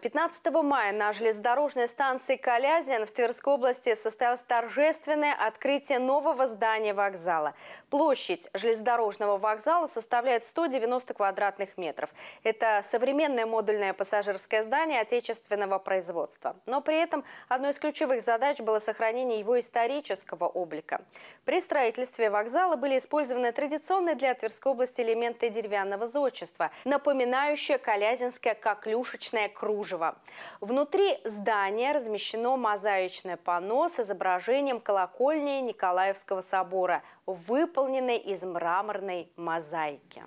15 мая на железнодорожной станции Калязин в Тверской области состоялось торжественное открытие нового здания вокзала. Площадь железнодорожного вокзала составляет 190 квадратных метров. Это современное модульное пассажирское здание отечественного производства. Но при этом одной из ключевых задач было сохранение его исторического облика. При строительстве вокзала были использованы традиционные для Тверской области элементы деревянного зодчества, напоминающие калязинское коклюшечное кружево Кружева. Внутри здания размещено мозаичное панно с изображением колокольни Николаевского собора, выполненной из мраморной мозаики.